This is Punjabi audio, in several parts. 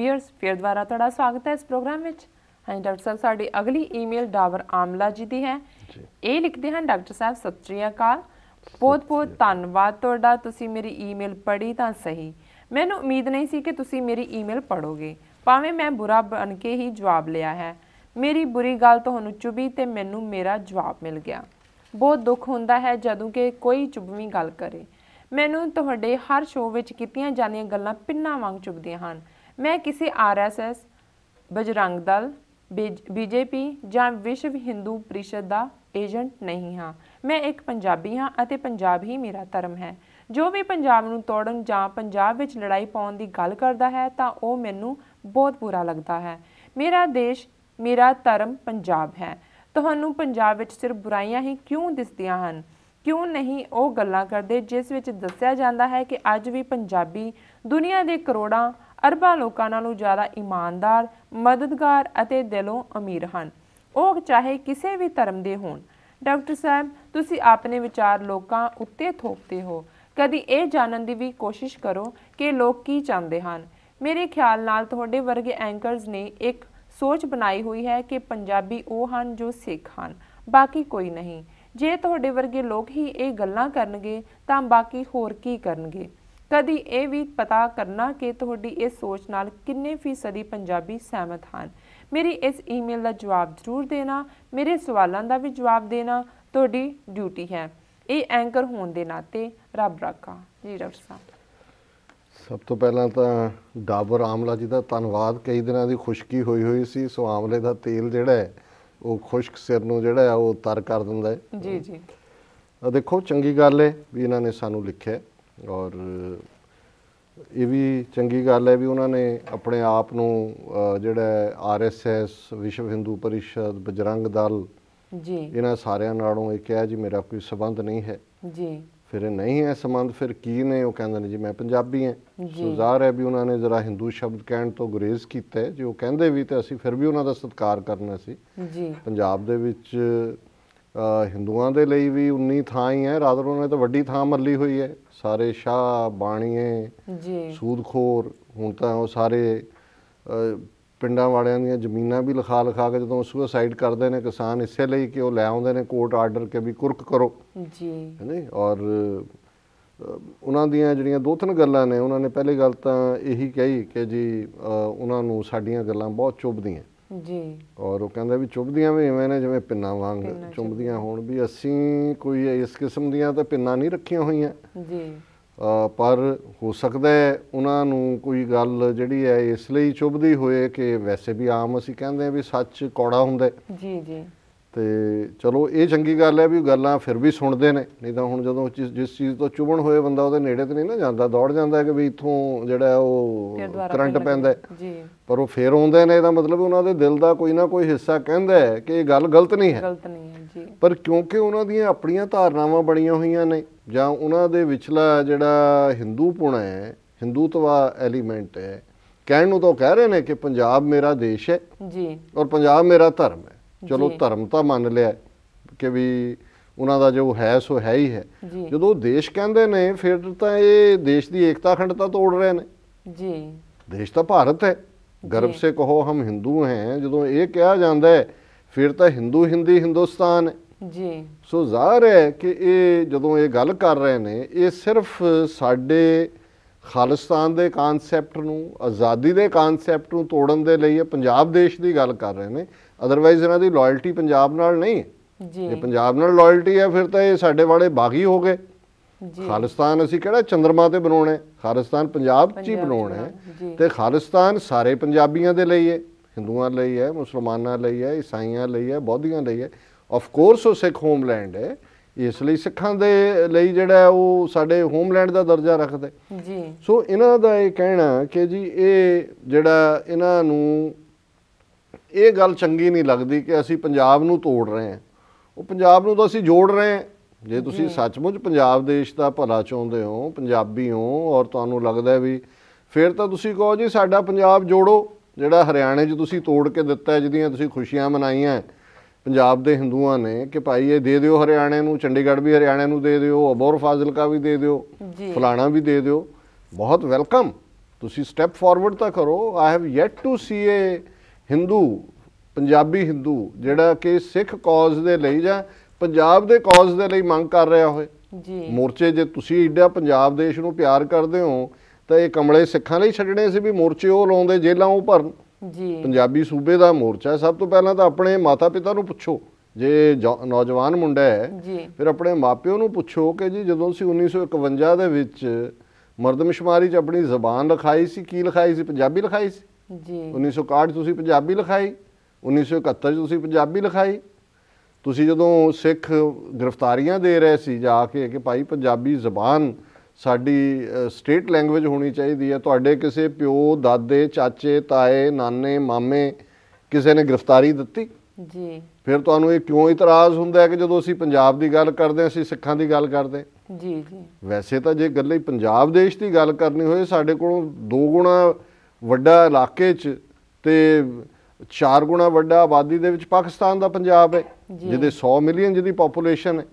ਵੀਅਰਸ ਫਿਰ ਦੁਬਾਰਾ ਤੁਹਾਡਾ ਸਵਾਗਤ ਹੈ ਇਸ ਪ੍ਰੋਗਰਾਮ ਵਿੱਚ ਹਾਂ ਡਾਕਟਰ ਸਾਹਿਬ ਸਾਡੀ ਅਗਲੀ ਈਮੇਲ ਡਾਵਰ ਆਮਲਾ ਜੀ ਦੀ ਹੈ ਇਹ ਲਿਖਦੇ ਹਨ ਡਾਕਟਰ ਸਾਹਿਬ ਸਤਿ ਸ੍ਰੀ ਅਕਾਲ ਬਹੁਤ-ਬਹੁਤ ਧੰਨਵਾਦ ਤੁਹਾਡਾ ਤੁਸੀਂ ਮੇਰੀ ਈਮੇਲ ਪੜ੍ਹੀ ਤਾਂ ਸਹੀ ਮੈਨੂੰ ਉਮੀਦ ਨਹੀਂ ਸੀ ਕਿ ਤੁਸੀਂ ਮੇਰੀ ਈਮੇਲ ਪੜੋਗੇ ਭਾਵੇਂ ਮੈਂ ਬੁਰਾ ਬਣ ਕੇ ਹੀ ਜਵਾਬ ਲਿਆ ਹੈ ਮੇਰੀ ਬੁਰੀ ਗੱਲ ਤੁਹਾਨੂੰ ਚੁਬੀ ਤੇ ਮੈਨੂੰ ਮੇਰਾ ਜਵਾਬ ਮਿਲ ਗਿਆ ਬਹੁਤ ਦੁੱਖ ਹੁੰਦਾ ਹੈ ਜਦੋਂ ਕਿ ਕੋਈ ਚੁਬਵੀਂ ਗੱਲ ਕਰੇ ਮੈਨੂੰ ਤੁਹਾਡੇ ਹਰ ਸ਼ੋਅ ਵਿੱਚ ਕੀਤੀਆਂ ਜਾਂਦੀਆਂ ਗੱਲਾਂ ਪਿੰਨਾ ਵਾਂਗ ਚੁਭਦੀਆਂ ਹਨ ਮੈਂ ਕਿਸੇ ਆਰਐਸਐਸ ਬਜਰੰਗ ਦਲ ਬੀਜੇਪੀ ਜਾਂ ਵਿਸ਼ਵ ਹਿੰਦੂ ਪ੍ਰੀਸ਼ਦ ਦਾ ਏਜੰਟ ਨਹੀਂ ਹਾਂ ਮੈਂ ਇੱਕ ਪੰਜਾਬੀ ਹਾਂ ਅਤੇ ਪੰਜਾਬ ਹੀ ਮੇਰਾ ਧਰਮ ਹੈ ਜੋ ਵੀ ਪੰਜਾਬ ਨੂੰ ਤੋੜਨ ਜਾਂ ਪੰਜਾਬ ਵਿੱਚ ਲੜਾਈ ਪਾਉਣ ਦੀ ਗੱਲ ਕਰਦਾ ਹੈ ਤਾਂ ਉਹ ਮੈਨੂੰ ਬਹੁਤ ਬੁਰਾ ਲੱਗਦਾ ਹੈ ਮੇਰਾ ਦੇਸ਼ ਮੇਰਾ ਧਰਮ ਪੰਜਾਬ ਹੈ ਤੁਹਾਨੂੰ ਪੰਜਾਬ ਵਿੱਚ ਸਿਰਫ ਬੁਰਾਈਆਂ ਹੀ ਕਿਉਂ ਦਿਸਦੀਆਂ ਹਨ ਕਿਉਂ ਨਹੀਂ ਉਹ ਗੱਲਾਂ ਕਰਦੇ ਜਿਸ ਵਿੱਚ ਦੱਸਿਆ ਜਾਂਦਾ ਹੈ ਕਿ ਅੱਜ ਵੀ ਪੰਜਾਬੀ ਦੁਨੀਆ ਦੇ ਕਰੋੜਾਂ ਅਰਬਾਂ ਲੋਕਾਂ ਨਾਲੋਂ ਜ਼ਿਆਦਾ ਇਮਾਨਦਾਰ ਮਦਦਗਾਰ ਅਤੇ ਦਿਲੋਂ ਅਮੀਰ ਹਨ ਉਹ ਚਾਹੇ ਕਿਸੇ ਵੀ ਧਰਮ ਦੇ ਹੋਣ ਡਾਕਟਰ ਸਾਹਿਬ ਤੁਸੀਂ ਆਪਣੇ ਵਿਚਾਰ ਲੋਕਾਂ ਉੱਤੇ ਥੋਪਦੇ ਹੋ ਕਦੀ ਇਹ ਜਾਣਨ ਦੀ ਵੀ ਕੋਸ਼ਿਸ਼ ਕਰੋ ਕਿ ਲੋਕ ਕੀ ਚਾਹੁੰਦੇ ਹਨ ਮੇਰੇ ਖਿਆਲ ਨਾਲ ਤੁਹਾਡੇ ਵਰਗੇ ਐਂਕਰਸ ਨੇ ਇੱਕ ਸੋਚ ਬਣਾਈ ਹੋਈ ਹੈ ਕਿ ਪੰਜਾਬੀ ਉਹ ਹਨ ਜੋ ਸਿੱਖ ਹਨ ਬਾਕੀ ਕੋਈ ਨਹੀਂ ਜੇ ਤੁਹਾਡੇ ਵਰਗੇ ਲੋਕ ਹੀ ਇਹ ਗੱਲਾਂ ਕਰਨਗੇ ਤਾਂ ਬਾਕੀ ਹੋਰ ਕੀ ਕਰਨਗੇ ਕਦੀ ਇਹ ਵੀ ਪਤਾ ਕਰਨਾ ਕਿ ਤੁਹਾਡੀ ਇਸ ਸੋਚ ਨਾਲ ਕਿੰਨੇ ਫੀਸਦੀ ਪੰਜਾਬੀ ਸਹਿਮਤ ਹਨ ਮੇਰੀ ਇਸ ਈਮੇਲ ਦਾ ਜਵਾਬ ਜ਼ਰੂਰ ਦੇਣਾ ਮੇਰੇ ਸਵਾਲਾਂ ਦਾ ਵੀ ਜਵਾਬ ਦੇਣਾ ਤੁਹਾਡੀ ਡਿਊਟੀ ਹੈ ਇਹ ਐਂਕਰ ਹੋਣ ਦੇ ਨਾਤੇ ਰੱਬ ਰਾਖਾ ਜੀ ਡਾਕਟਰ ਸਾਹਿਬ ਸਭ ਤੋਂ ਪਹਿਲਾਂ ਤਾਂ ਡਾਬਰ ਆਮਲਾ ਜੀ ਦਾ ਧੰਨਵਾਦ ਕਈ ਦਿਨਾਂ ਦੀ ਖੁਸ਼ਕੀ ਹੋਈ ਹੋਈ ਸੀ ਸੋ ਆਮਲੇ ਦਾ ਤੇਲ ਜਿਹੜਾ ਹੈ ਉਹ ਖੁਸ਼ਕ ਸਿਰ ਨੂੰ ਜਿਹੜਾ ਹੈ ਉਹ ਤਰ ਕਰ ਦਿੰਦਾ ਹੈ ਜੀ ਜੀ ਦੇਖੋ ਚੰਗੀ ਗੱਲ ਹੈ ਵੀ ਇਹਨਾਂ ਨੇ ਸਾਨੂੰ ਲਿਖਿਆ ਔਰ ਇਹ ਵੀ ਚੰਗੀ ਗੱਲ ਹੈ ਵੀ ਉਹਨਾਂ ਨੇ ਆਪਣੇ ਆਪ ਨੂੰ ਜਿਹੜਾ ਆਰਐਸਐਸ ਵਿਸ਼ਵ ਹਿੰਦੂ ਪਰਿਸ਼ਦ ਬਜਰੰਗ ਦਲ ਜੀ ਇਹਨਾਂ ਸਾਰਿਆਂ ਨਾਲੋਂ ਇਹ ਕਿਹਾ ਜੀ ਮੇਰਾ ਕੋਈ ਸਬੰਧ ਨਹੀਂ ਹੈ ਜੀ ਫਿਰ ਨਹੀਂ ਹੈ ਸਬੰਧ ਫਿਰ ਕੀ ਨੇ ਉਹ ਕਹਿੰਦੇ ਨੇ ਜੀ ਮੈਂ ਪੰਜਾਬੀ ਹਾਂ ਜੀ। ਜ਼ਾਹਰ ਹੈ ਵੀ ਉਹਨਾਂ ਨੇ ਜ਼ਰਾ ਹਿੰਦੂ ਸ਼ਬਦ ਕਹਿਣ ਤੋਂ ਗੁਰੇਜ਼ ਕੀਤਾ ਹੈ। ਜੇ ਉਹ ਕਹਿੰਦੇ ਵੀ ਤੇ ਅਸੀਂ ਫਿਰ ਵੀ ਉਹਨਾਂ ਦਾ ਸਤਿਕਾਰ ਕਰਨਾ ਸੀ ਜੀ ਪੰਜਾਬ ਦੇ ਵਿੱਚ ਹਿੰਦੂਆਂ ਦੇ ਲਈ ਵੀ 19 ਥਾਂ ਹੀ ਹੈ ਰਾਦਰ ਉਹਨੇ ਤਾਂ ਵੱਡੀ ਥਾਂ ਮੱਲੀ ਹੋਈ ਹੈ ਸਾਰੇ ਸ਼ਾਹ ਬਾਣੀਏ ਜੀ ਸੂਦਖੋਰ ਹੁਣ ਤਾਂ ਉਹ ਸਾਰੇ ਪਿੰਡਾਂ ਵਾਲਿਆਂ ਦੀਆਂ ਜ਼ਮੀਨਾਂ ਵੀ ਲਿਖਾ ਲਿਖਾ ਕੇ ਜਦੋਂ ਸੁਸਾਈਡ ਕਰਦੇ ਨੇ ਕਿਸਾਨ ਇਸੇ ਲਈ ਕਿ ਉਹ ਲੈ ਆਉਂਦੇ ਨੇ ਕੋਰਟ ਆਰਡਰ ਕੇ ਵੀ ਕੁਰਕ ਕਰੋ ਜੀ ਨਹੀਂ ਔਰ ਉਹਨਾਂ ਦੀਆਂ ਜਿਹੜੀਆਂ ਦੋ ਤਿੰਨ ਗੱਲਾਂ ਨੇ ਉਹਨਾਂ ਨੇ ਪਹਿਲੀ ਗੱਲ ਤਾਂ ਇਹੀ ਕਹੀ ਕਿ ਜੀ ਉਹਨਾਂ ਨੂੰ ਸਾਡੀਆਂ ਗੱਲਾਂ ਬਹੁਤ ਚੁਭਦੀਆਂ ਜੀ ਔਰ ਉਹ ਕਹਿੰਦਾ ਵੀ ਚੁੰਬਦੀਆਂ ਵੀ ਐਵੇਂ ਨੇ ਜਿਵੇਂ ਪਿੰਨਾ ਵਾਂਗ ਚੁੰਬਦੀਆਂ ਹੋਣ ਵੀ ਅਸੀਂ ਕੋਈ ਇਸ ਕਿਸਮ ਦੀਆਂ ਤਾਂ ਪਿੰਨਾ ਨਹੀਂ ਰੱਖੀਆਂ ਹੋਈਆਂ ਜੀ ਪਰ ਹੋ ਸਕਦਾ ਹੈ ਉਹਨਾਂ ਨੂੰ ਕੋਈ ਗੱਲ ਜਿਹੜੀ ਹੈ ਇਸ ਲਈ ਚੁਭਦੀ ਹੋਏ ਕਿ ਵੈਸੇ ਵੀ ਆਮ ਅਸੀਂ ਕਹਿੰਦੇ ਆ ਵੀ ਸੱਚ ਕੌੜਾ ਹੁੰਦਾ ਜੀ ਜੀ ਤੇ ਚਲੋ ਇਹ ਚੰਗੀ ਗੱਲ ਹੈ ਵੀ ਗੱਲਾਂ ਫਿਰ ਵੀ ਸੁਣਦੇ ਨੇ ਨਹੀਂ ਤਾਂ ਹੁਣ ਜਦੋਂ ਜਿਸ ਚੀਜ਼ ਤੋਂ ਚੁਬਣ ਹੋਏ ਬੰਦਾ ਉਹਦੇ ਨੇੜੇ ਤੇ ਨਹੀਂ ਨਾ ਜਾਂਦਾ ਦੌੜ ਜਾਂਦਾ ਕਿ ਵੀ ਇਥੋਂ ਜਿਹੜਾ ਉਹ ਕਰੰਟ ਪੈਂਦਾ ਜੀ ਪਰ ਉਹ ਫੇਰ ਆਉਂਦੇ ਨੇ ਇਹਦਾ ਮਤਲਬ ਉਹਨਾਂ ਦੇ ਦਿਲ ਦਾ ਕੋਈ ਨਾ ਕੋਈ ਹਿੱਸਾ ਕਹਿੰਦਾ ਹੈ ਕਿ ਇਹ ਗੱਲ ਗਲਤ ਨਹੀਂ ਹੈ ਗਲਤ ਨਹੀਂ ਹੈ ਜੀ ਪਰ ਕਿਉਂਕਿ ਉਹਨਾਂ ਦੀਆਂ ਆਪਣੀਆਂ ਧਾਰਨਾਵਾਂ ਬਣੀਆਂ ਹੋਈਆਂ ਨੇ ਜਾਂ ਉਹਨਾਂ ਦੇ ਵਿਚਲਾ ਜਿਹੜਾ ਹਿੰਦੂ ਪੁਣਾ ਹੈ ਹਿੰਦੂਤਵਾ ਐਲੀਮੈਂਟ ਹੈ ਕਹਿਣ ਨੂੰ ਤਾਂ ਕਹਿ ਰਹੇ ਨੇ ਕਿ ਪੰਜਾਬ ਮੇਰਾ ਦੇਸ਼ ਹੈ ਜੀ ਔਰ ਪੰਜਾਬ ਮੇਰਾ ਧਰਮ ਹੈ ਚਲੋ ਧਰਮ ਤਾਂ ਮੰਨ ਲਿਆ ਕਿ ਵੀ ਉਹਨਾਂ ਦਾ ਜੋ ਹੈ ਸੋ ਹੈ ਹੀ ਹੈ ਜਦੋਂ ਦੇਸ਼ ਕਹਿੰਦੇ ਨੇ ਫਿਰ ਤਾਂ ਇਹ ਦੇਸ਼ ਦੀ ਏਕਤਾ ਅਖੰਡਤਾ ਤੋੜ ਰਹੇ ਨੇ ਜੀ ਦੇਸ਼ ਤਾਂ ਭਾਰਤ ਹੈ ਗਰਵ ਸੇ ਕਹੋ ਹਮ ਹਿੰਦੂ ਹੈ ਜਦੋਂ ਇਹ ਕਿਹਾ ਜਾਂਦਾ ਫਿਰ ਤਾਂ ਹਿੰਦੂ ਹਿੰਦੀ ਹਿੰਦੁਸਤਾਨ ਜੀ ਸੋ ਜ਼ਾਹਰ ਹੈ ਕਿ ਇਹ ਜਦੋਂ ਇਹ ਗੱਲ ਕਰ ਰਹੇ ਨੇ ਇਹ ਸਿਰਫ ਸਾਡੇ ਖਾਲਿਸਤਾਨ ਦੇ ਕਨਸੈਪਟ ਨੂੰ ਆਜ਼ਾਦੀ ਦੇ ਕਨਸੈਪਟ ਨੂੰ ਤੋੜਨ ਦੇ ਲਈ ਇਹ ਪੰਜਾਬ ਦੇਸ਼ ਦੀ ਗੱਲ ਕਰ ਰਹੇ ਨੇ ਅਦਰਵਾਈਜ਼ ਇਹਨਾਂ ਦੀ ਲਾਇਲਟੀ ਪੰਜਾਬ ਨਾਲ ਨਹੀਂ ਹੈ ਜੀ ਜੇ ਪੰਜਾਬ ਨਾਲ ਲਾਇਲਟੀ ਹੈ ਫਿਰ ਤਾਂ ਇਹ ਸਾਡੇ ਵਾਲੇ ਬਾਗੀ ਹੋ ਗਏ ਜੀ ਖਾਲਿਸਤਾਨ ਅਸੀਂ ਕਿਹੜਾ ਚੰਦਰਮਾ ਤੇ ਬਣਾਉਣਾ ਖਾਲਿਸਤਾਨ ਪੰਜਾਬ 'ਚ ਹੀ ਬਣਾਉਣਾ ਹੈ ਤੇ ਖਾਲਿਸਤਾਨ ਸਾਰੇ ਪੰਜਾਬੀਆਂ ਦੇ ਲਈ ਹੈ ਹਿੰਦੂਆਂ ਲਈ ਹੈ ਮੁਸਲਮਾਨਾਂ ਲਈ ਹੈ ਈਸਾਈਆਂ ਲਈ ਹੈ ਬੌਧੀਆਂ ਲਈ ਹੈ ਆਫ ਕੋਰਸ ਉਹ ਸਿੱਖ ਹੋਮਲੈਂਡ ਹੈ ਇਸ ਲਈ ਸਿੱਖਾਂ ਦੇ ਲਈ ਜਿਹੜਾ ਉਹ ਸਾਡੇ ਹੋਮਲੈਂਡ ਦਾ ਦਰਜਾ ਰੱਖਦਾ ਜੀ ਸੋ ਇਹਨਾਂ ਦਾ ਇਹ ਕਹਿਣਾ ਕਿ ਜੀ ਇਹ ਜਿਹੜਾ ਇਹਨਾਂ ਨੂੰ ਇਹ ਗੱਲ ਚੰਗੀ ਨਹੀਂ ਲੱਗਦੀ ਕਿ ਅਸੀਂ ਪੰਜਾਬ ਨੂੰ ਤੋੜ ਰਹੇ ਹਾਂ ਉਹ ਪੰਜਾਬ ਨੂੰ ਤਾਂ ਅਸੀਂ ਜੋੜ ਰਹੇ ਹਾਂ ਜੇ ਤੁਸੀਂ ਸੱਚਮੁੱਚ ਪੰਜਾਬ ਦੇਸ਼ ਦਾ ਭਲਾ ਚਾਹੁੰਦੇ ਹੋ ਪੰਜਾਬੀ ਹੋ ਔਰ ਤੁਹਾਨੂੰ ਲੱਗਦਾ ਵੀ ਫਿਰ ਤਾਂ ਤੁਸੀਂ ਕਹੋ ਜੀ ਸਾਡਾ ਪੰਜਾਬ ਜੋੜੋ ਜਿਹੜਾ ਹਰਿਆਣੇ 'ਚ ਤੁਸੀਂ ਤੋੜ ਕੇ ਦਿੱਤਾ ਜਿਹਦੀਆਂ ਤੁਸੀਂ ਖੁਸ਼ੀਆਂ ਮਨਾਈਆਂ ਪੰਜਾਬ ਦੇ ਹਿੰਦੂਆਂ ਨੇ ਕਿ ਭਾਈ ਇਹ ਦੇ ਦਿਓ ਹਰਿਆਣੇ ਨੂੰ ਚੰਡੀਗੜ੍ਹ ਵੀ ਹਰਿਆਣੇ ਨੂੰ ਦੇ ਦਿਓ ਅਬੋਰ ਫਾਜ਼ਿਲਕਾ ਵੀ ਦੇ ਦਿਓ ਫਲਾਣਾ ਵੀ ਦੇ ਦਿਓ ਬਹੁਤ ਵੈਲਕਮ ਤੁਸੀਂ ਸਟੈਪ ਫਾਰਵਰਡ ਤਾਂ ਕਰੋ I have yet to see a Hindu Punjabi Hindu ਜਿਹੜਾ ਕਿ ਸਿੱਖ ਕੌਜ਼ ਦੇ ਲਈ ਜਾਂ ਪੰਜਾਬ ਦੇ ਕੌਜ਼ ਦੇ ਲਈ ਮੰਗ ਕਰ ਰਿਹਾ ਹੋਵੇ ਜੀ ਮੋਰਚੇ ਜੇ ਤੁਸੀਂ ਇੱਡਾ ਪੰਜਾਬ ਦੇਸ਼ ਨੂੰ ਪਿਆਰ ਕਰਦੇ ਹੋ ਤਾਂ ਇਹ ਕਮਲੇ ਸਿੱਖਾਂ ਲਈ ਛੱਡਣੇ ਸੀ ਵੀ ਮੋਰਚੇ ਉਹ ਲਾਉਂਦੇ ਜੇਲਾਂ ਉਹ ਭਰਨ ਜੀ ਪੰਜਾਬੀ ਸੂਬੇ ਦਾ ਮੋਰਚਾ ਹੈ ਸਭ ਤੋਂ ਪਹਿਲਾਂ ਤਾਂ ਆਪਣੇ ਮਾਤਾ-ਪਿਤਾ ਨੂੰ ਪੁੱਛੋ ਜੇ ਨੌਜਵਾਨ ਮੁੰਡਾ ਹੈ ਫਿਰ ਆਪਣੇ ਮਾਪਿਓ ਨੂੰ ਪੁੱਛੋ ਕਿ ਜੀ ਜਦੋਂ ਅਸੀਂ 1951 ਦੇ ਵਿੱਚ ਮਰਦਮਸ਼ਮਾਰੀ 'ਚ ਆਪਣੀ ਜ਼ਬਾਨ ਲਿਖਾਈ ਸੀ ਕੀ ਲਿਖਾਈ ਸੀ ਪੰਜਾਬੀ ਲਿਖਾਈ ਸੀ ਜੀ 1961 ਤੁਸੀਂ ਪੰਜਾਬੀ ਲਿਖਾਈ 1971 ਤੁਸੀਂ ਪੰਜਾਬੀ ਲਿਖਾਈ ਤੁਸੀਂ ਜਦੋਂ ਸਿੱਖ ਗ੍ਰਿਫਤਾਰੀਆਂ ਦੇ ਰਹੇ ਸੀ ਜਾ ਕੇ ਕਿ ਭਾਈ ਪੰਜਾਬੀ ਜ਼ਬਾਨ ਸਾਡੀ ਸਟੇਟ ਲੈਂਗੁਏਜ ਹੋਣੀ ਚਾਹੀਦੀ ਹੈ ਤੁਹਾਡੇ ਕਿਸੇ ਪਿਓ ਦਾਦੇ ਚਾਚੇ ਤਾਏ ਨਾਨੇ ਮਾਮੇ ਕਿਸੇ ਨੇ ਗ੍ਰਿਫਤਾਰੀ ਦਿੱਤੀ ਜੀ ਫਿਰ ਤੁਹਾਨੂੰ ਇਹ ਕਿਉਂ ਇਤਰਾਜ਼ ਹੁੰਦਾ ਹੈ ਕਿ ਜਦੋਂ ਅਸੀਂ ਪੰਜਾਬ ਦੀ ਗੱਲ ਕਰਦੇ ਹਾਂ ਅਸੀਂ ਸਿੱਖਾਂ ਦੀ ਗੱਲ ਕਰਦੇ ਜੀ ਜੀ ਵੈਸੇ ਤਾਂ ਜੇ ਗੱਲ ਹੀ ਪੰਜਾਬ ਦੇਸ਼ ਦੀ ਗੱਲ ਕਰਨੀ ਹੋਏ ਸਾਡੇ ਕੋਲੋਂ ਦੋ ਗੁਣਾ ਵੱਡਾ ਇਲਾਕੇ 'ਚ ਤੇ ਚਾਰ ਗੁਣਾ ਵੱਡਾ ਆਬਾਦੀ ਦੇ ਵਿੱਚ ਪਾਕਿਸਤਾਨ ਦਾ ਪੰਜਾਬ ਹੈ ਜਿਹਦੇ 100 ਮਿਲੀਅਨ ਜਿਹਦੀ ਪੋਪੂਲੇਸ਼ਨ ਹੈ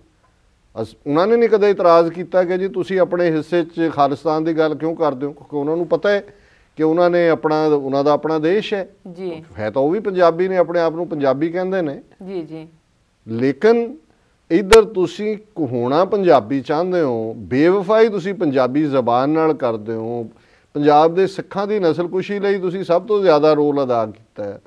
ਉਹਨਾਂ ਨੇ ਨਹੀਂ ਕਦੇ ਇਤਰਾਜ਼ ਕੀਤਾ ਕਿ ਜੀ ਤੁਸੀਂ ਆਪਣੇ ਹਿੱਸੇ 'ਚ ਖਾਲਿਸਤਾਨ ਦੀ ਗੱਲ ਕਿਉਂ ਕਰਦੇ ਹੋ ਕਿਉਂਕਿ ਉਹਨਾਂ ਨੂੰ ਪਤਾ ਹੈ ਕਿ ਉਹਨਾਂ ਨੇ ਆਪਣਾ ਉਹਨਾਂ ਦਾ ਆਪਣਾ ਦੇਸ਼ ਹੈ ਜੀ ਹੈ ਤਾਂ ਉਹ ਵੀ ਪੰਜਾਬੀ ਨੇ ਆਪਣੇ ਆਪ ਨੂੰ ਪੰਜਾਬੀ ਕਹਿੰਦੇ ਨੇ ਜੀ ਜੀ ਲੇਕਿਨ ਇਧਰ ਤੁਸੀਂ ਕਹੋਣਾ ਪੰਜਾਬੀ ਚਾਹੁੰਦੇ ਹੋ ਬੇਵਫਾਈ ਤੁਸੀਂ ਪੰਜਾਬੀ ਜ਼ਬਾਨ ਨਾਲ ਕਰਦੇ ਹੋ ਪੰਜਾਬ ਦੇ ਸਿੱਖਾਂ ਦੀ ਨਸਲਕੁਸ਼ੀ ਲਈ ਤੁਸੀਂ ਸਭ ਤੋਂ ਜ਼ਿਆਦਾ ਰੋਲ ਅਦਾ ਕੀਤਾ ਹੈ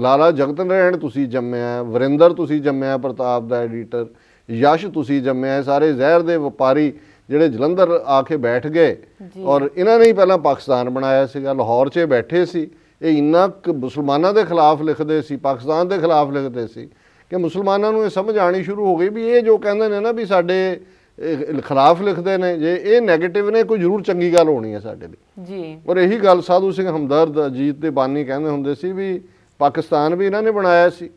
ਲਾਲਾ ਜਗਤਨ ਰਹਿਣ ਤੁਸੀਂ ਜੰਮਿਆ ਵਰਿੰਦਰ ਤੁਸੀਂ ਜੰਮਿਆ ਪ੍ਰਤਾਪ ਦਾ ਐਡੀਟਰ ਯਸ਼ ਤੁਸੀਂ ਜੰਮਿਆ ਸਾਰੇ ਜ਼ਹਿਰ ਦੇ ਵਪਾਰੀ ਜਿਹੜੇ ਜਲੰਧਰ ਆ ਕੇ ਬੈਠ ਗਏ ਔਰ ਇਹਨਾਂ ਨੇ ਹੀ ਪਹਿਲਾਂ ਪਾਕਿਸਤਾਨ ਬਣਾਇਆ ਸੀਗਾ ਲਾਹੌਰ 'ਚ ਬੈਠੇ ਸੀ ਇਹ ਇੰਨਾ ਮੁਸਲਮਾਨਾਂ ਦੇ ਖਿਲਾਫ ਲਿਖਦੇ ਸੀ ਪਾਕਿਸਤਾਨ ਦੇ ਖਿਲਾਫ ਲਿਖਦੇ ਸੀ ਕਿ ਮੁਸਲਮਾਨਾਂ ਨੂੰ ਇਹ ਸਮਝ ਆਣੀ ਸ਼ੁਰੂ ਹੋ ਗਈ ਵੀ ਇਹ ਜੋ ਕਹਿੰਦੇ ਨੇ ਨਾ ਵੀ ਸਾਡੇ ਖਿਲਾਫ ਲਿਖਦੇ ਨੇ ਜੇ ਇਹ 네ਗੇਟਿਵ ਨੇ ਕੋਈ ਜ਼ਰੂਰ ਚੰਗੀ ਗੱਲ ਹੋਣੀ ਹੈ ਸਾਡੇ ਲਈ ਜੀ ਔਰ ਇਹੀ ਗੱਲ ਸਾਧੂ ਸਿੰਘ ਹਮਦਰਦ ਅਜੀਤ ਦੇ ਬਾਨੀ ਕਹਿੰਦੇ ਹੁੰਦੇ ਸੀ ਵੀ ਪਾਕਿਸਤਾਨ ਵੀ ਇਹਨਾਂ ਨੇ ਬਣਾਇਆ ਸੀ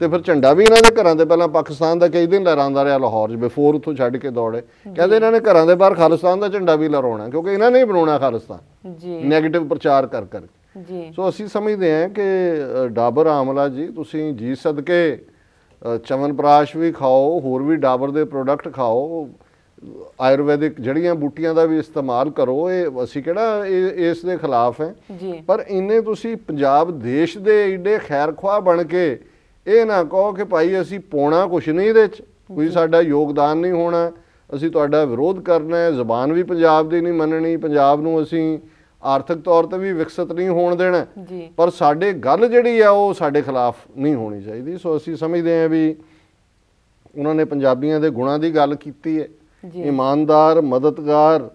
ਤੇ ਫਿਰ ਝੰਡਾ ਵੀ ਇਹਨਾਂ ਦੇ ਘਰਾਂ ਦੇ ਪਹਿਲਾਂ ਪਾਕਿਸਤਾਨ ਦਾ ਕਈ ਦਿਨ ਲਹਿਰਾਂਦਾ ਰਿਹਾ ਲਾਹੌਰ ਜਿ ਬਿਫੋਰ ਉਥੋਂ ਛੱਡ ਕੇ ਦੌੜੇ ਕਹਿੰਦੇ ਇਹਨਾਂ ਨੇ ਘਰਾਂ ਦੇ ਬਾਹਰ ਖਾਲਿਸਤਾਨ ਦਾ ਝੰਡਾ ਵੀ ਲਹਿਰਾਉਣਾ ਕਿਉਂਕਿ ਇਹਨਾਂ ਨੇ ਹੀ ਬਣਾਉਣਾ ਖਾਲਿਸਤਾਨ ਜੀ 네ਗੇਟਿਵ ਪ੍ਰਚਾਰ ਕਰ ਕਰ ਜੀ ਸੋ ਅਸੀਂ ਸਮਝਦੇ ਹਾਂ ਕਿ ਡਾਬਰ ਆਮਲਾ ਜੀ ਤੁਸੀਂ ਜੀ ਸਦਕੇ ਚਮਨਪ੍ਰਾਸ਼ ਵੀ ਖਾਓ ਹੋਰ ਵੀ ਡਾਬਰ ਦੇ ਪ੍ਰੋਡਕਟ ਖਾਓ ਆਯੁਰਵੈਦਿਕ ਜੜੀਆਂ ਬੂਟੀਆਂ ਦਾ ਵੀ ਇਸਤੇਮਾਲ ਕਰੋ ਇਹ ਅਸੀਂ ਕਿਹੜਾ ਇਸ ਦੇ ਖਿਲਾਫ ਹੈ ਪਰ ਇੰਨੇ ਤੁਸੀਂ ਪੰਜਾਬ ਦੇਸ਼ ਦੇ ਏਡੇ ਖੈਰਖਵਾ ਬਣ ਕੇ ਇਹ ਨਾ ਕਹੋ ਕਿ ਭਾਈ ਅਸੀਂ ਪੋਣਾ ਕੁਛ ਨਹੀਂ ਇਹਦੇ ਚ ਕੋਈ ਸਾਡਾ ਯੋਗਦਾਨ ਨਹੀਂ ਹੋਣਾ ਅਸੀਂ ਤੁਹਾਡਾ ਵਿਰੋਧ ਕਰਨਾ ਹੈ ਜ਼ਬਾਨ ਵੀ ਪੰਜਾਬ ਦੀ ਨਹੀਂ ਮੰਨਣੀ ਪੰਜਾਬ ਨੂੰ ਅਸੀਂ ਆਰਥਿਕ ਤੌਰ ਤੇ ਵੀ ਵਿਕਸਿਤ ਨਹੀਂ ਹੋਣ ਦੇਣਾ ਪਰ ਸਾਡੇ ਗੱਲ ਜਿਹੜੀ ਆ ਉਹ ਸਾਡੇ ਖਿਲਾਫ ਨਹੀਂ ਹੋਣੀ ਚਾਹੀਦੀ ਸੋ ਅਸੀਂ ਸਮਝਦੇ ਹਾਂ ਵੀ ਉਹਨਾਂ ਨੇ ਪੰਜਾਬੀਆਂ ਦੇ ਗੁਣਾਂ ਦੀ ਗੱਲ ਕੀਤੀ ਹੈ ਇਮਾਨਦਾਰ ਮਦਦਗਾਰ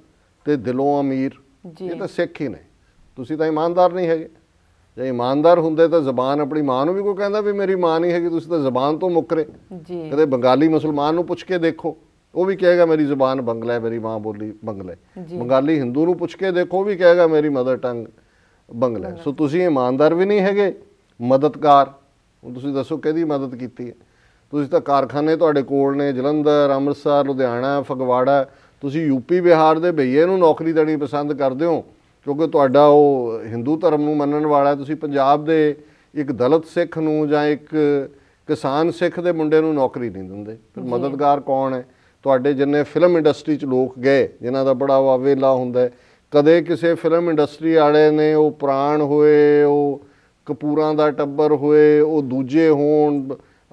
ਤੇ ਦਿਲੋਂ ਅਮੀਰ ਇਹ ਤਾਂ ਸਿੱਖ ਹੀ ਨੇ ਤੁਸੀਂ ਤਾਂ ਇਮਾਨਦਾਰ ਨਹੀਂ ਹੈਗੇ ਜੇ ਇਮਾਨਦਾਰ ਹੁੰਦੇ ਤਾਂ ਜ਼ਬਾਨ ਆਪਣੀ ਮਾਂ ਨੂੰ ਵੀ ਕੋਈ ਕਹਿੰਦਾ ਵੀ ਮੇਰੀ ਮਾਂ ਨਹੀਂ ਹੈਗੀ ਤੁਸੀਂ ਤਾਂ ਜ਼ਬਾਨ ਤੋਂ ਮੁਕਰੇ ਜੀ ਕਦੇ ਬੰਗਾਲੀ ਮੁਸਲਮਾਨ ਨੂੰ ਪੁੱਛ ਕੇ ਦੇਖੋ ਉਹ ਵੀ ਕਹੇਗਾ ਮੇਰੀ ਜ਼ਬਾਨ ਬੰਗਲਾ ਹੈ ਮੇਰੀ ਮਾਂ ਬੋਲੀ ਬੰਗਲਾ ਹੈ ਬੰਗਾਲੀ ਹਿੰਦੂ ਨੂੰ ਪੁੱਛ ਕੇ ਦੇਖੋ ਉਹ ਵੀ ਕਹੇਗਾ ਮੇਰੀ ਮਦਰ ਟੰਗ ਬੰਗਲਾ ਸੋ ਤੁਸੀਂ ਇਮਾਨਦਾਰ ਵੀ ਨਹੀਂ ਹੈਗੇ ਮਦਦਕਾਰ ਹੁਣ ਤੁਸੀਂ ਦੱਸੋ ਕਿਹਦੀ ਮਦਦ ਕੀਤੀ ਹੈ ਤੁਸੀਂ ਤਾਂ ਕਾਰਖਾਨੇ ਤੁਹਾਡੇ ਕੋਲ ਨੇ ਜਲੰਧਰ ਅੰਮ੍ਰਿਤਸਰ ਲੁਧਿਆਣਾ ਫਗਵਾੜਾ ਤੁਸੀਂ ਯੂਪੀ ਬਿਹਾਰ ਦੇ ਭਈਏ ਨੂੰ ਨੌਕਰੀ ਦੇਣੀ ਪਸੰਦ ਕਰਦੇ ਹੋ ਕਿਉਂਕਿ ਤੁਹਾਡਾ ਉਹ ਹਿੰਦੂ ਧਰਮ ਨੂੰ ਮੰਨਣ ਵਾਲਾ ਤੁਸੀਂ ਪੰਜਾਬ ਦੇ ਇੱਕ ਦਲਿਤ ਸਿੱਖ ਨੂੰ ਜਾਂ ਇੱਕ ਕਿਸਾਨ ਸਿੱਖ ਦੇ ਮੁੰਡੇ ਨੂੰ ਨੌਕਰੀ ਨਹੀਂ ਦਿੰਦੇ ਫਿਰ ਮਦਦਗਾਰ ਕੌਣ ਹੈ ਤੁਹਾਡੇ ਜਿੰਨੇ ਫਿਲਮ ਇੰਡਸਟਰੀ 'ਚ ਲੋਕ ਗਏ ਜਿਨ੍ਹਾਂ ਦਾ ਬੜਾ ਵਾਵੇਲਾ ਹੁੰਦਾ ਕਦੇ ਕਿਸੇ ਫਿਲਮ ਇੰਡਸਟਰੀ ਵਾਲੇ ਨੇ ਉਹ ਪ੍ਰਾਣ ਹੋਏ ਉਹ ਕਪੂਰਾਂ ਦਾ ਟੱਬਰ ਹੋਏ ਉਹ ਦੂਜੇ ਹੋਣ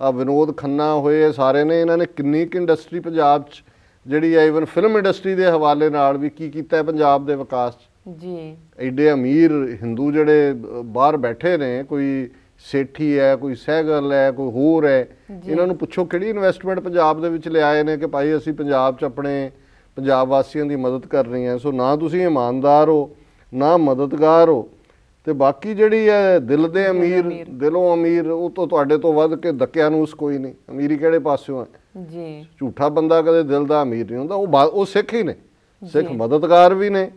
ਆ ਵਿਨੋਦ ਖੰਨਾ ਹੋਏ ਸਾਰੇ ਨੇ ਇਹਨਾਂ ਨੇ ਕਿੰਨੀ ਕਿ ਇੰਡਸਟਰੀ ਪੰਜਾਬ 'ਚ ਜਿਹੜੀ ਹੈ ਇਵਨ ਫਿਲਮ ਇੰਡਸਟਰੀ ਦੇ ਹਵਾਲੇ ਨਾਲ ਵੀ ਕੀ ਕੀਤਾ ਹੈ ਪੰਜਾਬ ਦੇ ਵਿਕਾਸ 'ਚ ਜੀ ਐਡੇ ਅਮੀਰ ਹਿੰਦੂ ਜਿਹੜੇ ਬਾਹਰ ਬੈਠੇ ਨੇ ਕੋਈ ਸੇਠੀ ਹੈ ਕੋਈ ਸਹਿਗਲ ਹੈ ਕੋਈ ਹੋਰ ਹੈ ਇਹਨਾਂ ਨੂੰ ਪੁੱਛੋ ਕਿਹੜੀ ਇਨਵੈਸਟਮੈਂਟ ਪੰਜਾਬ ਦੇ ਵਿੱਚ ਲਿਆਏ ਨੇ ਕਿ ਭਾਈ ਅਸੀਂ ਪੰਜਾਬ 'ਚ ਆਪਣੇ ਪੰਜਾਬ ਵਾਸੀਆਂ ਦੀ ਮਦਦ ਕਰ ਰਹੇ ਹਾਂ ਸੋ ਨਾ ਤੁਸੀਂ ਇਮਾਨਦਾਰ ਹੋ ਨਾ ਮਦਦਗਾਰ ਹੋ ਤੇ ਬਾਕੀ ਜਿਹੜੀ ਹੈ ਦਿਲ ਦੇ ਅਮੀਰ ਦਿਲੋਂ ਅਮੀਰ ਉਹ ਤੋਂ ਤੁਹਾਡੇ ਤੋਂ ਵੱਧ ਕੇ ਨੂੰ ਉਸ ਕੋਈ ਨਹੀਂ ਅਮੀਰੀ ਕਿਹੜੇ ਪਾਸਿਓਂ ਹੈ ਜੀ ਝੂਠਾ ਬੰਦਾ ਕਦੇ ਦਿਲ ਦਾ ਅਮੀਰ ਨਹੀਂ ਹੁੰਦਾ ਉਹ ਉਹ ਸਿੱਖ ਹੀ ਨੇ ਸਿੱਖ ਮਦਦਗਾਰ ਵੀ ਨੇ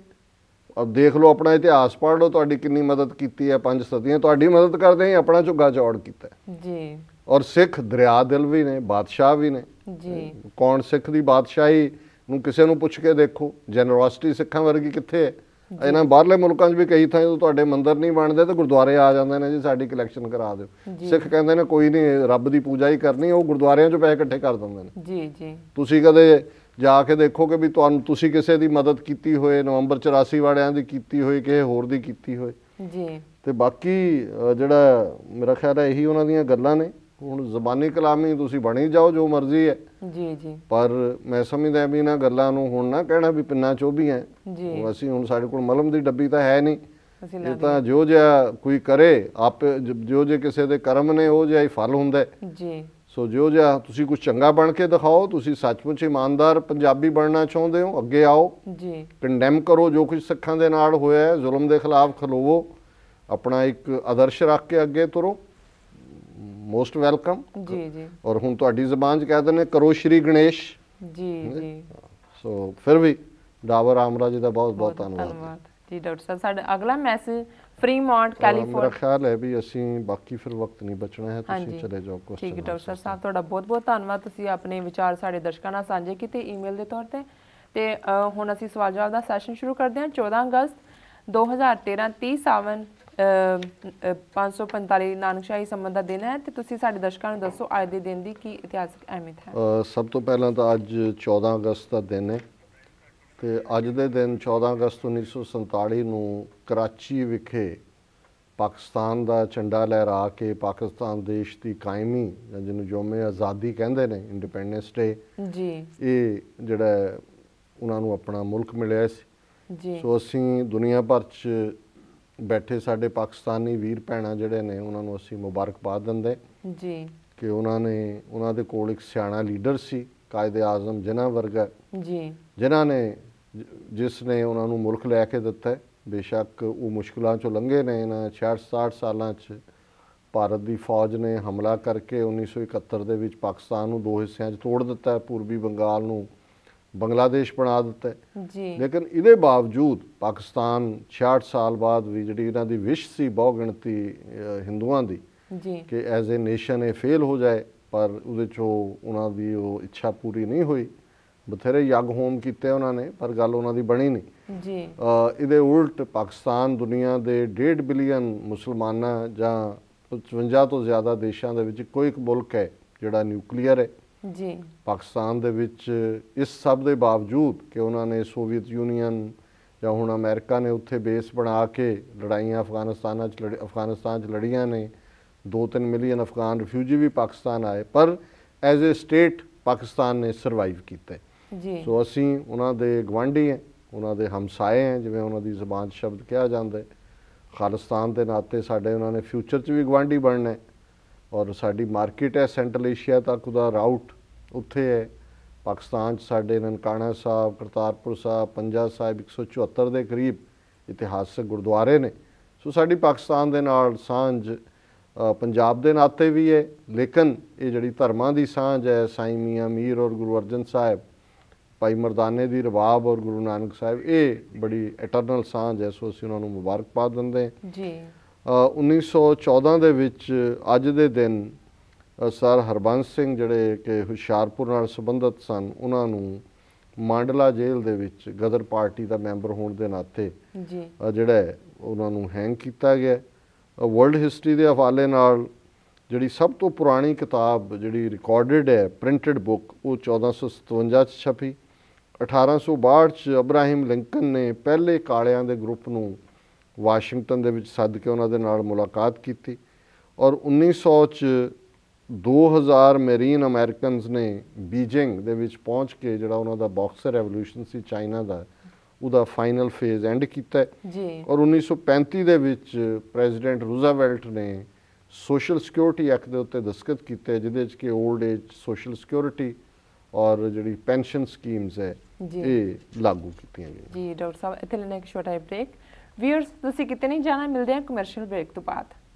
ਅਬ ਦੇਖ ਲਓ ਆਪਣਾ ਇਤਿਹਾਸ ਪੜ੍ਹ ਲਓ ਤੁਹਾਡੀ ਕਿੰਨੀ ਮਦਦ ਕੀਤੀ ਹੈ ਪੰਜ ਸਦੀਆਂ ਤੁਹਾਡੀ ਮਦਦ ਕਰਦੇ ਆਂ ਆਪਣਾ ਝੁੱਗਾ ਚੌੜ ਕੀਤਾ ਜੀ ਔਰ ਸਿੱਖ ਦਰਿਆ ਦਿਲ ਵੀ ਨੇ ਬਾਦਸ਼ਾਹ ਵੀ ਨੇ ਜੀ ਕੌਣ ਸਿੱਖ ਦੀ ਬਾਦਸ਼ਾਹੀ ਨੂੰ ਕਿਸੇ ਨੂੰ ਪੁੱਛ ਕੇ ਦੇਖੋ ਜਨਰੋਸਿਟੀ ਸਿੱਖਾਂ ਵਰਗੀ ਕਿੱਥੇ ਹੈ ਇਹਨਾਂ ਬਾਹਰਲੇ ਮੁਲਕਾਂ 'ਚ ਵੀ ਕਈ ਥਾਂ ਤੁਹਾਡੇ ਮੰਦਰ ਨਹੀਂ ਬਣਦੇ ਤੇ ਗੁਰਦੁਆਰੇ ਆ ਜਾਂਦੇ ਨੇ ਜੀ ਸਾਡੀ ਕਲੈਕਸ਼ਨ ਕਰਾ ਦਿਓ ਸਿੱਖ ਕਹਿੰਦੇ ਨੇ ਕੋਈ ਨਹੀਂ ਰੱਬ ਦੀ ਪੂਜਾ ਹੀ ਕਰਨੀ ਉਹ ਗੁਰਦੁਆਰਿਆਂ 'ਚ ਪੈਸੇ ਇਕੱਠੇ ਕਰ ਦਿੰਦੇ ਨੇ ਜੀ ਜੀ ਤੁਸੀਂ ਕਦੇ ਜਾ ਕੇ ਦੇਖੋ ਕਿ ਵੀ ਤੁਹਾਨੂੰ ਤੁਸੀਂ ਕਿਸੇ ਦੀ ਮਦਦ ਕੀਤੀ ਹੋਏ ਨਵੰਬਰ 84 ਵਾਲਿਆਂ ਦੀ ਕੀਤੀ ਹੋਏ ਕਿ ਹੋਰ ਦੀ ਕੀਤੀ ਹੋਏ ਜੀ ਤੇ ਬਾਕੀ ਜਿਹੜਾ ਮੇਰਾ ਖਿਆਲ ਹੈ ਇਹੀ ਉਹਨਾਂ ਦੀਆਂ ਗੱਲਾਂ ਨੇ ਹੁਣ ਜ਼ਬਾਨੀ ਕਲਾਮੀ ਤੁਸੀਂ ਬਣੀ ਜਾਓ ਜੋ ਮਰਜ਼ੀ ਹੈ ਜੀ ਜੀ ਪਰ ਮੈਂ ਸਮਝਦਾ ਵੀ ਨਾ ਗੱਲਾਂ ਨੂੰ ਹੁਣ ਨਾ ਕਹਿਣਾ ਵੀ ਪਿੰਨਾ ਚੋਬੀ ਹੈ ਜੀ ਅਸੀਂ ਹੁਣ ਸਾਡੇ ਕੋਲ ਮਲਮ ਦੀ ਡੱਬੀ ਤਾਂ ਹੈ ਨਹੀਂ ਇਹ ਤਾਂ ਜੋ ਜਿਆ ਕੋਈ ਕਰੇ ਆਪ ਜੋ ਜੇ ਕਿਸੇ ਦੇ ਕਰਮ ਨੇ ਉਹ ਜਿਹਾ ਹੀ ਫਲ ਹੁੰਦਾ ਜੀ ਸੋ ਜੋ ਜਿਆ ਤੁਸੀਂ ਕੁਝ ਚੰਗਾ ਬਣ ਕੇ ਦਿਖਾਓ ਤੁਸੀਂ ਸੱਚਮੁੱਚ ਇਮਾਨਦਾਰ ਪੰਜਾਬੀ ਬਣਨਾ ਚਾਹੁੰਦੇ ਹੋ ਅੱਗੇ ਆਓ ਜੀ ਕੰਡੈਮ ਕਰੋ ਜੋ ਕੁਝ ਸਿੱਖਾਂ ਦੇ ਨਾਲ ਹੋਇਆ ਹੈ ਜ਼ੁਲਮ ਦੇ ਖਿਲਾਫ ਖਲੋਵੋ ਆਪਣਾ ਇੱਕ ਆਦਰਸ਼ ਰੱਖ ਕੇ ਅੱਗੇ ਤੁਰੋ ਮੋਸਟ ਵੈਲਕਮ ਜੀ ਜੀ ਔਰ ਹੁਣ ਤੁਹਾਡੀ ਜ਼ਬਾਨ 'ਚ ਕਹਿ ਨੇ ਕਰੋ ਸ਼੍ਰੀ ਗਣੇਸ਼ ਜੀ ਜੀ ਸੋ ਫਿਰ ਵੀ ਡਾਵਰ ਆਮਰਾ ਜੀ ਦਾ ਬਹੁਤ ਬਹੁਤ ਧੰਨਵਾਦ ਜੀ ਡਾਕਟਰ ਸਾਹਿਬ ਸਾਡਾ ਅਗਲਾ ਮੈਸੇਜ ਫ੍ਰੀਮੌਂਟ ਕੈਲੀਫੋਰਨੀਆ ਮੇਰਾ ਖਿਆਲ ਹੈ ਵੀ ਅਸੀਂ ਬਾਕੀ ਫਿਰ ਵਕਤ ਨਹੀਂ ਬਚਣਾ ਹੈ ਤੁਸੀਂ ਚਲੇ ਜਾਓ ਕੋਸ਼ਿਸ਼ ਠੀਕ ਹੈ ਡਾਕਟਰ ਸਾਹਿਬ ਤੁਹਾਡਾ ਬਹੁਤ ਬਹੁਤ ਧੰਨਵਾਦ ਤੁਸੀਂ ਆਪਣੇ ਵਿਚਾਰ ਸਾਡੇ ਦਰਸ਼ਕਾਂ ਨਾਲ ਸਾਂਝੇ ਕੀਤੇ ਈਮੇਲ ਦੇ ਤੌਰ ਤੇ ਤੇ ਹੁਣ ਅਸੀਂ ਸਵਾਲ ਜਵਾਬ ਦਾ ਸੈਸ਼ਨ ਸ਼ੁਰੂ ਕਰਦੇ ਹਾਂ 14 ਅਗਸਤ 2013 30 ਸਾਵਨ 545 ਨਾਨਕਸ਼ਾਹੀ ਸੰਬੰਧ ਦਾ ਦਿਨ ਹੈ ਤੇ ਤੁਸੀਂ ਸਾਡੇ ਦਰਸ਼ਕਾਂ ਨੂੰ ਦੱਸੋ ਅੱਜ ਦੇ ਦਿਨ ਦੀ ਕੀ ਇਤਿਹਾਸਕ ਅਹਿਮੀਅਤ ਹੈ ਸਭ ਤੋਂ ਪਹਿਲਾਂ ਤਾਂ ਅੱਜ 14 ਅਗਸਤ ਦਾ ਦਿਨ ਹੈ ਤੇ ਅੱਜ ਦੇ ਦਿਨ 14 ਅਗਸਤ 1947 ਨੂੰ ਕਰਾਚੀ ਵਿਖੇ ਪਾਕਿਸਤਾਨ ਦਾ ਝੰਡਾ ਲਹਿਰਾ ਕੇ ਪਾਕਿਸਤਾਨ ਦੇਸ਼ ਦੀ ਕਾਇਮੀ ਜਾਂ ਜਿਹਨੂੰ ਜੋਮੇ ਆਜ਼ਾਦੀ ਕਹਿੰਦੇ ਨੇ ਇੰਡੀਪੈਂਡੈਂਸ ਡੇ ਜੀ ਇਹ ਜਿਹੜਾ ਉਹਨਾਂ ਨੂੰ ਆਪਣਾ ਮੁਲਕ ਮਿਲਿਆ ਸੀ ਜੀ ਸੋ ਅਸੀਂ ਦੁਨੀਆ ਭਰ 'ਚ ਬੈਠੇ ਸਾਡੇ ਪਾਕਿਸਤਾਨੀ ਵੀਰ ਭੈਣਾ ਜਿਹੜੇ ਨੇ ਉਹਨਾਂ ਨੂੰ ਅਸੀਂ ਮੁਬਾਰਕਬਾਦ ਦਿੰਦੇ ਜੀ ਕਿ ਉਹਨਾਂ ਨੇ ਉਹਨਾਂ ਦੇ ਕੋਲ ਇੱਕ ਸਿਆਣਾ ਲੀਡਰ ਸੀ ਕਾਇਦੇ ਆਜ਼ਮ ਜਿਨ੍ਹਾਂ ਵਰਗਾ ਜੀ ਜਿਨ੍ਹਾਂ ਨੇ ਜਿਸ ਨੇ ਉਹਨਾਂ ਨੂੰ ਮੁਲਕ ਲੈ ਕੇ ਦਿੱਤਾ ਬੇਸ਼ੱਕ ਉਹ ਮੁਸ਼ਕਲਾਂ ਚੋਂ ਲੰਘੇ ਨੇ ਇਹਨਾਂ 66 60 ਸਾਲਾਂ 'ਚ ਭਾਰਤ ਦੀ ਫੌਜ ਨੇ ਹਮਲਾ ਕਰਕੇ 1971 ਦੇ ਵਿੱਚ ਪਾਕਿਸਤਾਨ ਨੂੰ ਦੋ ਹਿੱਸਿਆਂ 'ਚ ਤੋੜ ਦਿੱਤਾ ਪੂਰਬੀ ਬੰਗਾਲ ਨੂੰ ਬੰਗਲਾਦੇਸ਼ ਬਣਾ ਦਿੱਤਾ ਜੀ ਲੇਕਿਨ ਇਹਦੇ ਬਾਵਜੂਦ ਪਾਕਿਸਤਾਨ 66 ਸਾਲ ਬਾਅਦ ਵੀ ਜਿਹੜੀ ਇਹਨਾਂ ਦੀ ਵਿਸ਼ ਸੀ ਬਹੁ ਗਿਣਤੀ ਹਿੰਦੂਆਂ ਦੀ ਜੀ ਕਿ ਐਜ਼ ਅ ਨੇਸ਼ਨ ਇਹ ਫੇਲ ਹੋ ਜਾਏ ਪਰ ਉਹਦੇ ਚੋਂ ਉਹਨਾਂ ਦੀ ਉਹ ਇੱਛਾ ਪੂਰੀ ਨਹੀਂ ਹੋਈ ਬਥੇਰੇ ਯੱਗ ਹੋਮ ਕੀਤੇ ਉਹਨਾਂ ਨੇ ਪਰ ਗੱਲ ਉਹਨਾਂ ਦੀ ਬਣੀ ਨਹੀਂ ਜੀ ਇਹਦੇ ਉਲਟ ਪਾਕਿਸਤਾਨ ਦੁਨੀਆ ਦੇ 1.5 ਬਿਲੀਅਨ ਮੁਸਲਮਾਨਾਂ ਜਾਂ 55 ਤੋਂ ਜ਼ਿਆਦਾ ਦੇਸ਼ਾਂ ਦੇ ਵਿੱਚ ਕੋਈ ਇੱਕ ਮੁਲਕ ਹੈ ਜਿਹੜਾ ਨਿਊਕਲੀਅਰ ਹੈ ਜੀ ਪਾਕਿਸਤਾਨ ਦੇ ਵਿੱਚ ਇਸ ਸਭ ਦੇ ਬਾਵਜੂਦ ਕਿ ਉਹਨਾਂ ਨੇ ਸੋਵੀਅਤ ਯੂਨੀਅਨ ਜਾਂ ਹੁਣ ਅਮਰੀਕਾ ਨੇ ਉੱਥੇ ਬੇਸ ਬਣਾ ਕੇ ਲੜਾਈਆਂ ਅਫਗਾਨਿਸਤਾਨ 'ਚ ਅਫਗਾਨਿਸਤਾਨ 'ਚ ਲੜੀਆਂ ਨੇ 2-3 ਮਿਲੀਅਨ ਅਫਗਾਨ ਰਿਫਿਊਜੀ ਵੀ ਪਾਕਿਸਤਾਨ ਆਏ ਪਰ ਐਜ਼ ਅ ਸਟੇਟ ਪਾਕਿਸਤਾਨ ਨੇ ਸਰਵਾਈਵ ਕੀਤਾ ਜੀ ਸੋ ਅਸੀਂ ਉਹਨਾਂ ਦੇ ਗਵਾਂਢੀ ਹਾਂ ਉਹਨਾਂ ਦੇ ਹਮਸਾਏ ਹੈ ਜਿਵੇਂ ਉਹਨਾਂ ਦੀ ਜ਼ਬਾਨ ਸ਼ਬਦ ਕਿਹਾ ਜਾਂਦਾ ਹੈ ਖਾਲਿਸਤਾਨ ਦੇ ਨਾਤੇ ਸਾਡੇ ਉਹਨਾਂ ਨੇ ਫਿਊਚਰ 'ਚ ਵੀ ਗਵਾਂਢੀ ਬਣਨਾ ਹੈ ਔਰ ਸਾਡੀ ਮਾਰਕੀਟ ਹੈ ਸੈਂਟਰਲ ਏਸ਼ੀਆ ਤੱਕ ਦਾ ਰਾਊਟ ਉੱਥੇ ਹੈ ਪਾਕਿਸਤਾਨ 'ਚ ਸਾਡੇ ਨਨਕਾਣਾ ਸਾਹਿਬ ਕਰਤਾਰਪੁਰ ਸਾਹਿਬ ਪੰਜਾ ਸਾਹਿਬ 174 ਦੇ ਕਰੀਬ ਇਤਿਹਾਸਕ ਗੁਰਦੁਆਰੇ ਨੇ ਸੋ ਸਾਡੀ ਪਾਕਿਸਤਾਨ ਦੇ ਨਾਲ ਸਾਂਝ ਪੰਜਾਬ ਦੇ ਨਾਤੇ ਵੀ ਹੈ ਲੇਕਿਨ ਇਹ ਜਿਹੜੀ ਧਰਮਾਂ ਦੀ ਸਾਂਝ ਹੈ ਸਾਈ ਮੀਆਂ ਮੀਰ ਔਰ ਗੁਰੂ ਅਰਜਨ ਸਾਹਿਬ ਭਾਈ ਮਰਦਾਨੇ ਦੀ ਰਵਾਬ ਔਰ ਗੁਰੂ ਨਾਨਕ ਸਾਹਿਬ ਇਹ ਬੜੀ ਇਟਰਨਲ ਸਾਂਝ ਹੈ ਸੋ ਅਸੀਂ ਉਹਨਾਂ ਨੂੰ ਮੁਬਾਰਕਬਾਦ ਦਿੰਦੇ ਹਾਂ ਜੀ 1914 ਦੇ ਵਿੱਚ ਅੱਜ ਦੇ ਦਿਨ ਸਰ ਹਰਬੰਸ ਸਿੰਘ ਜਿਹੜੇ ਕਿ ਹੁਸ਼ਿਆਰਪੁਰ ਨਾਲ ਸੰਬੰਧਤ ਸਨ ਉਹਨਾਂ ਨੂੰ ਮਾਂਡਲਾ ਜੇਲ੍ਹ ਦੇ ਵਿੱਚ ਗਦਰ ਪਾਰਟੀ ਦਾ ਮੈਂਬਰ ਹੋਣ ਦੇ ਨਾਤੇ ਜੀ ਜਿਹੜਾ ਉਹਨਾਂ ਨੂੰ ਹੈਂਗ ਕੀਤਾ ਗਿਆ ਵਰਲਡ ਹਿਸਟਰੀ ਦੇ ਹਵਾਲੇ ਨਾਲ ਜਿਹੜੀ ਸਭ ਤੋਂ ਪੁਰਾਣੀ ਕਿਤਾਬ ਜਿਹੜੀ ਰਿਕਾਰਡਡ ਹੈ ਪ੍ਰਿੰਟਡ ਬੁੱਕ ਉਹ 1457 ਚ ਛਪੀ 1862 ਚ ਅਬਰਾਹਿਮ ਲਿੰਕਨ ਨੇ ਪਹਿਲੇ ਕਾਲਿਆਂ ਦੇ ਗਰੁੱਪ ਨੂੰ ਵਾਸ਼ਿੰਗਟਨ ਦੇ ਵਿੱਚ ਸੱਦ ਕੇ ਉਹਨਾਂ ਦੇ ਨਾਲ ਮੁਲਾਕਾਤ ਕੀਤੀ ਔਰ 1900 ਚ 2000 ਮੈਰੀਨ ਅਮਰੀਕਨਸ ਨੇ ਬੀਜਿੰਗ ਦੇ ਵਿੱਚ ਪਹੁੰਚ ਕੇ ਜਿਹੜਾ ਉਹਨਾਂ ਦਾ ਬਾਕਸਰ ਰੈਵੋਲੂਸ਼ਨ ਸੀ ਚਾਈਨਾ ਦਾ ਉਹਦਾ ਫਾਈਨਲ ਫੇਜ਼ ਐਂਡ ਕੀਤਾ ਜੀ ਔਰ 1935 ਦੇ ਵਿੱਚ ਪ੍ਰੈਜ਼ੀਡੈਂਟ ਰੂਜ਼ਵੈਲਟ ਨੇ ਸੋਸ਼ਲ ਸਿਕਿਉਰਿਟੀ ਐਕਟ ਦੇ ਉੱਤੇ ਦਸਤਖਤ ਕੀਤੇ ਜਿਹਦੇ ਵਿੱਚ ਕਿ 올ਡ ਏਜ ਸੋਸ਼ਲ ਸਿਕਿਉਰਿਟੀ ਔਰ ਜਿਹੜੀ ਪੈਨਸ਼ਨ ਸਕੀਮਸ ਹੈ ਇਹ ਲਾਗੂ ਕੀਤੀਆਂ ਗਈਆਂ ਜੀ ਡਾਕਟਰ ਸਾਹਿਬ ਇੱਥੇ ਲੈਣਾ ਇੱਕ ਛੋਟਾ ਬ੍ਰੇਕ ਵੀਅਰਸ ਤੁਸੀਂ ਕਿਤੇ ਨਹੀਂ ਜਾਣਾ ਮਿਲਦੇ ਆ ਕਮਰਸ਼ੀਅਲ ਬ੍ਰੇਕ ਤੋਂ ਬਾਅਦ